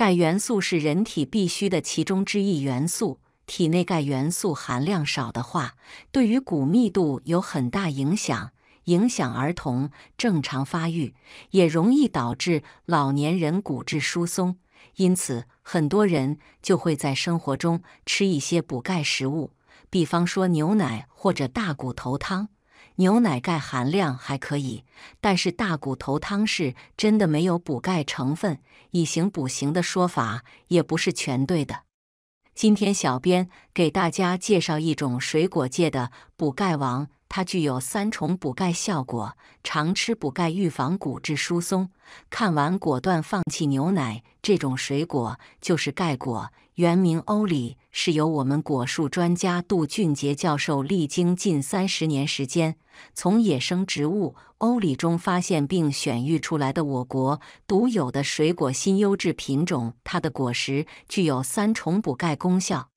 钙元素是人体必需的其中之一元素，体内钙元素含量少的话，对于骨密度有很大影响，影响儿童正常发育，也容易导致老年人骨质疏松。因此，很多人就会在生活中吃一些补钙食物，比方说牛奶或者大骨头汤。牛奶钙含量还可以，但是大骨头汤是真的没有补钙成分。以形补形的说法也不是全对的。今天小编给大家介绍一种水果界的补钙王。它具有三重补钙效果，常吃补钙预防骨质疏松。看完果断放弃牛奶。这种水果就是钙果，原名欧李，是由我们果树专家杜俊杰教授历经近三十年时间，从野生植物欧李中发现并选育出来的我国独有的水果新优质品种。它的果实具有三重补钙功效，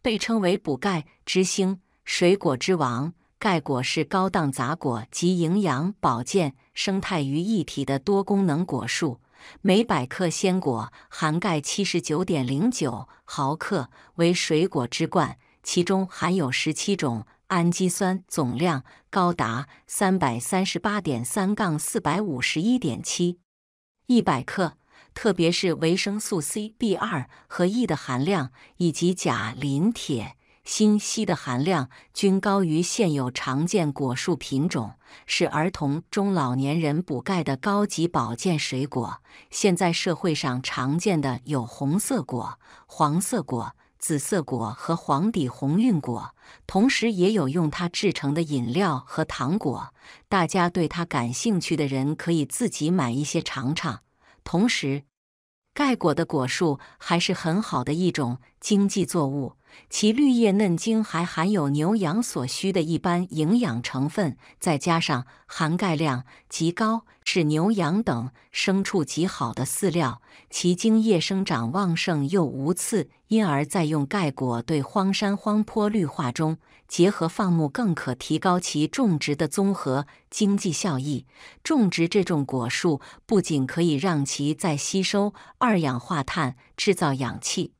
被称为“补钙之星”“水果之王”。钙果是高档杂果及营养保健生态于一体的多功能果树。每百克鲜果含钙七十九点零九毫克，为水果之冠。其中含有十七种氨基酸，总量高达三百三十八点三杠四百五十一点七一百克。特别是维生素 C、B 二和 E 的含量，以及钾、磷、铁。锌、硒的含量均高于现有常见果树品种，是儿童、中老年人补钙的高级保健水果。现在社会上常见的有红色果、黄色果、紫色果和黄底红晕果，同时也有用它制成的饮料和糖果。大家对它感兴趣的人可以自己买一些尝尝。同时，钙果的果树还是很好的一种经济作物。其绿叶嫩茎还含有牛羊所需的一般营养成分，再加上含钙量极高，是牛羊等牲畜极好的饲料。其茎叶生长旺盛又无刺，因而，在用钙果对荒山荒坡绿化中，结合放牧，更可提高其种植的综合经济效益。种植这种果树，不仅可以让其在吸收二氧化碳、制造氧气、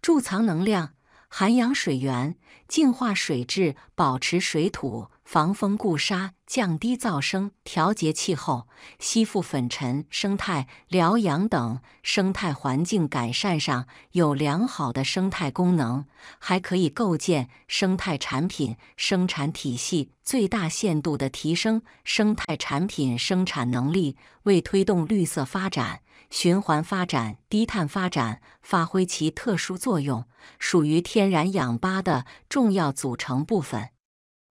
贮藏能量。涵养水源，净化水质，保持水土。防风固沙、降低噪声、调节气候、吸附粉尘、生态疗养等生态环境改善上有良好的生态功能，还可以构建生态产品生产体系，最大限度的提升生态产品生产能力，为推动绿色发展、循环发展、低碳发展发挥其特殊作用，属于天然氧吧的重要组成部分。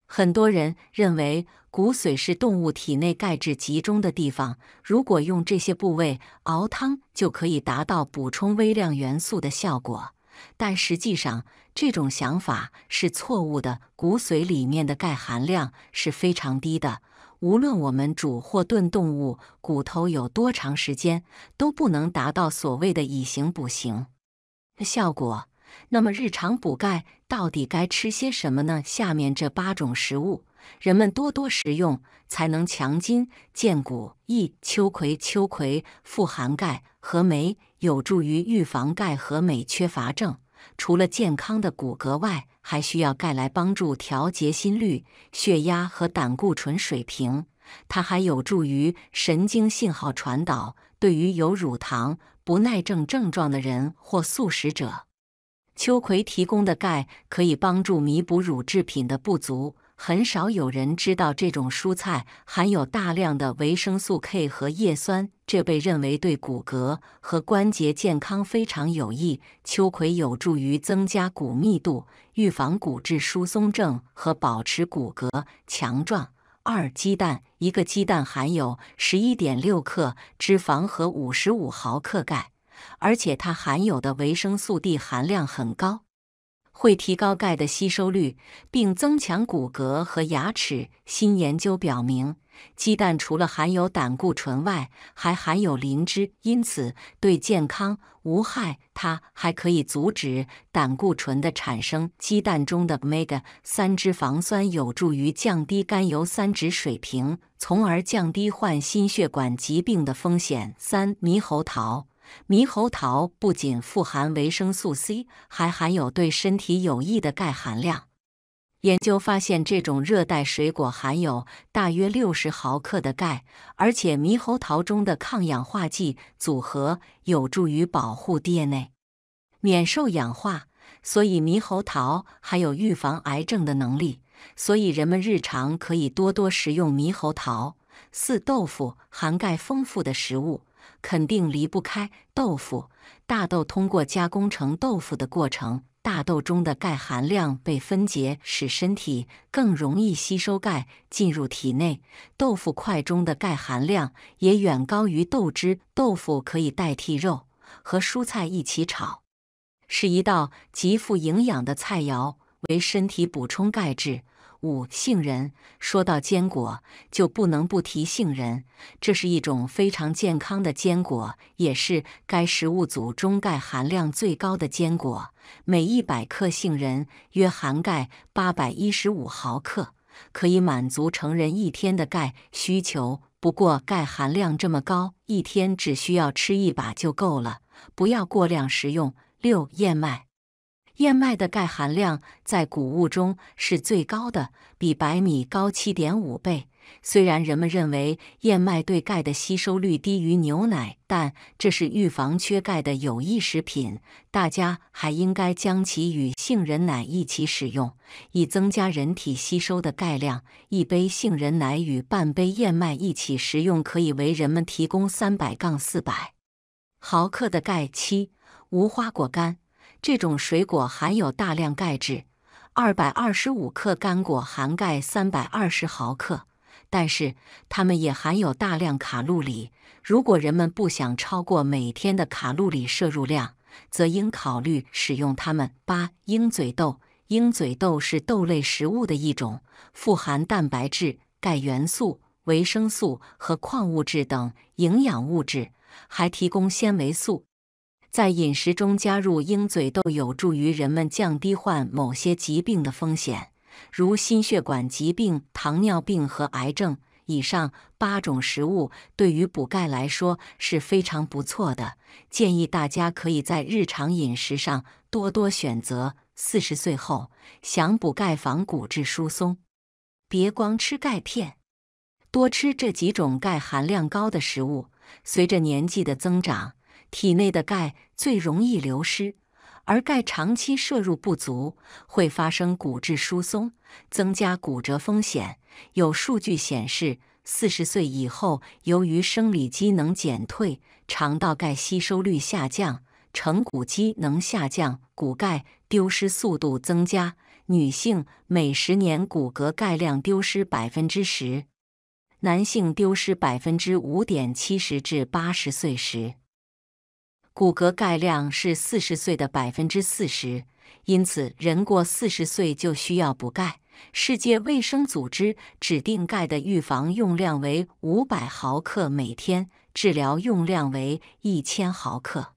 很多人认为骨髓是动物体内钙质集中的地方，如果用这些部位熬汤，就可以达到补充微量元素的效果。但实际上，这种想法是错误的。骨髓里面的钙含量是非常低的，无论我们煮或炖动物骨头有多长时间，都不能达到所谓的“以形补形”的效果。那么日常补钙到底该吃些什么呢？下面这八种食物，人们多多食用才能强筋健骨。一、秋葵。秋葵富含钙和镁，有助于预防钙和镁缺乏症。除了健康的骨骼外，还需要钙来帮助调节心率、血压和胆固醇水平。它还有助于神经信号传导。对于有乳糖不耐症症状的人或素食者。秋葵提供的钙可以帮助弥补乳制品的不足。很少有人知道这种蔬菜含有大量的维生素 K 和叶酸，这被认为对骨骼和关节健康非常有益。秋葵有助于增加骨密度，预防骨质疏松症和保持骨骼强壮。二鸡蛋，一个鸡蛋含有11.6克脂肪和55毫克钙。而且它含有的维生素 D 含量很高，会提高钙的吸收率，并增强骨骼和牙齿。新研究表明，鸡蛋除了含有胆固醇外，还含有磷脂，因此对健康无害。它还可以阻止胆固醇的产生。鸡蛋中的 omega-3 脂肪酸有助于降低甘油三酯水平，从而降低患心血管疾病的风险。三猕猴桃。猕猴桃不仅富含维生素 C，还含有对身体有益的钙含量。研究发现，这种热带水果含有大约六十毫克的钙，而且猕猴桃中的抗氧化剂组合有助于保护 DNA 免受氧化。所以，猕猴桃还有预防癌症的能力。所以，人们日常可以多多食用猕猴桃。四、豆腐含钙丰富的食物。肯定离不开豆腐。大豆通过加工成豆腐的过程，大豆中的钙含量被分解，使身体更容易吸收钙进入体内。豆腐块中的钙含量也远高于豆汁。豆腐可以代替肉，和蔬菜一起炒，是一道极富营养的菜肴，为身体补充钙质。五、杏仁。说到坚果，就不能不提杏仁。这是一种非常健康的坚果，也是该食物组中钙含量最高的坚果。每100克杏仁约含钙815毫克，可以满足成人一天的钙需求。不过，钙含量这么高，一天只需要吃一把就够了，不要过量食用。六、燕麦。燕麦的钙含量在谷物中是最高的，比白米高七点五倍。虽然人们认为燕麦对钙的吸收率低于牛奶，但这是预防缺钙的有益食品。大家还应该将其与杏仁奶一起使用，以增加人体吸收的钙量。一杯杏仁奶与半杯燕麦一起食用，可以为人们提供三百杠四百毫克的钙。七，无花果干。这种水果含有大量钙质，二百二十五克干果含钙三百二十毫克。但是，它们也含有大量卡路里。如果人们不想超过每天的卡路里摄入量，则应考虑使用它们。八、鹰嘴豆。鹰嘴豆是豆类食物的一种，富含蛋白质、钙元素、维生素和矿物质等营养物质，还提供纤维素。在饮食中加入鹰嘴豆，有助于人们降低患某些疾病的风险，如心血管疾病、糖尿病和癌症。以上八种食物对于补钙来说是非常不错的，建议大家可以在日常饮食上多多选择。四十岁后想补钙防骨质疏松，别光吃钙片，多吃这几种钙含量高的食物。随着年纪的增长。体内的钙最容易流失，而钙长期摄入不足会发生骨质疏松，增加骨折风险。有数据显示，四十岁以后，由于生理机能减退，肠道钙吸收率下降，成骨机能下降，骨钙丢失速度增加。女性每十年骨骼钙量丢失百分之十，男性丢失百分之五点七十至八十岁时。骨骼钙量是四十岁的百分之四十，因此人过四十岁就需要补钙。世界卫生组织指定钙的预防用量为五百毫克每天，治疗用量为一千毫克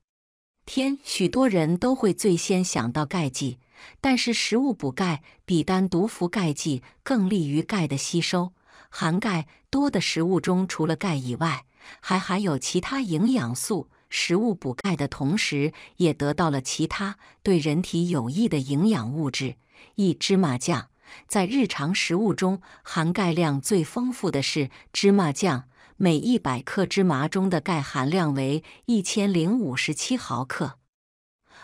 天。许多人都会最先想到钙剂，但是食物补钙比单独服钙剂更利于钙的吸收。含钙多的食物中，除了钙以外，还含有其他营养素。食物补钙的同时，也得到了其他对人体有益的营养物质。一、芝麻酱在日常食物中含钙量最丰富的是芝麻酱，每100克芝麻中的钙含量为1057毫克，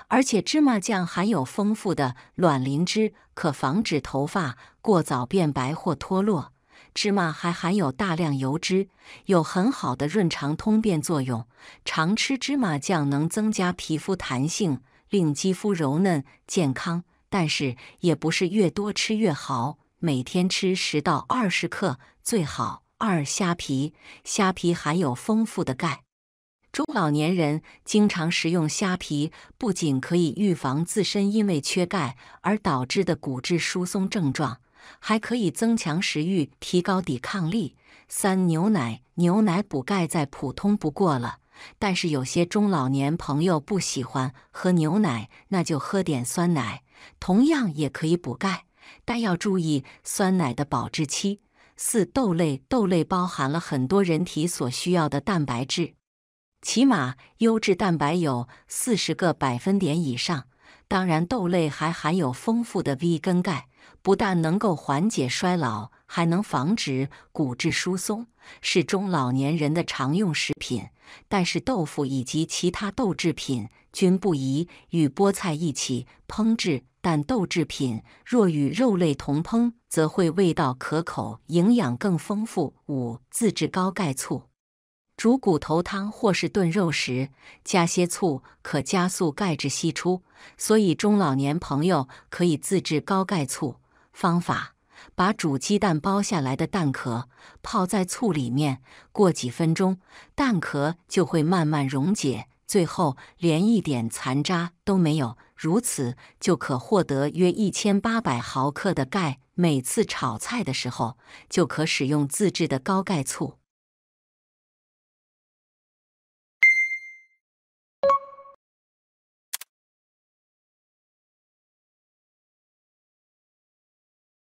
而且芝麻酱含有丰富的卵磷脂，可防止头发过早变白或脱落。芝麻还含有大量油脂，有很好的润肠通便作用。常吃芝麻酱能增加皮肤弹性，令肌肤柔嫩健康。但是也不是越多吃越好，每天吃十到二十克最好。二、虾皮，虾皮含有丰富的钙，中老年人经常食用虾皮，不仅可以预防自身因为缺钙而导致的骨质疏松症状。还可以增强食欲，提高抵抗力。三、牛奶，牛奶补钙再普通不过了，但是有些中老年朋友不喜欢喝牛奶，那就喝点酸奶，同样也可以补钙，但要注意酸奶的保质期。四、豆类，豆类包含了很多人体所需要的蛋白质，起码优质蛋白有四十个百分点以上，当然豆类还含有丰富的 V 跟钙。不但能够缓解衰老，还能防止骨质疏松，是中老年人的常用食品。但是豆腐以及其他豆制品均不宜与菠菜一起烹制，但豆制品若与肉类同烹，则会味道可口，营养更丰富。五、自制高钙醋。煮骨头汤或是炖肉时，加些醋可加速钙质析出，所以中老年朋友可以自制高钙醋。方法：把煮鸡蛋剥下来的蛋壳泡在醋里面，过几分钟，蛋壳就会慢慢溶解，最后连一点残渣都没有。如此就可获得约一千八百毫克的钙。每次炒菜的时候，就可使用自制的高钙醋。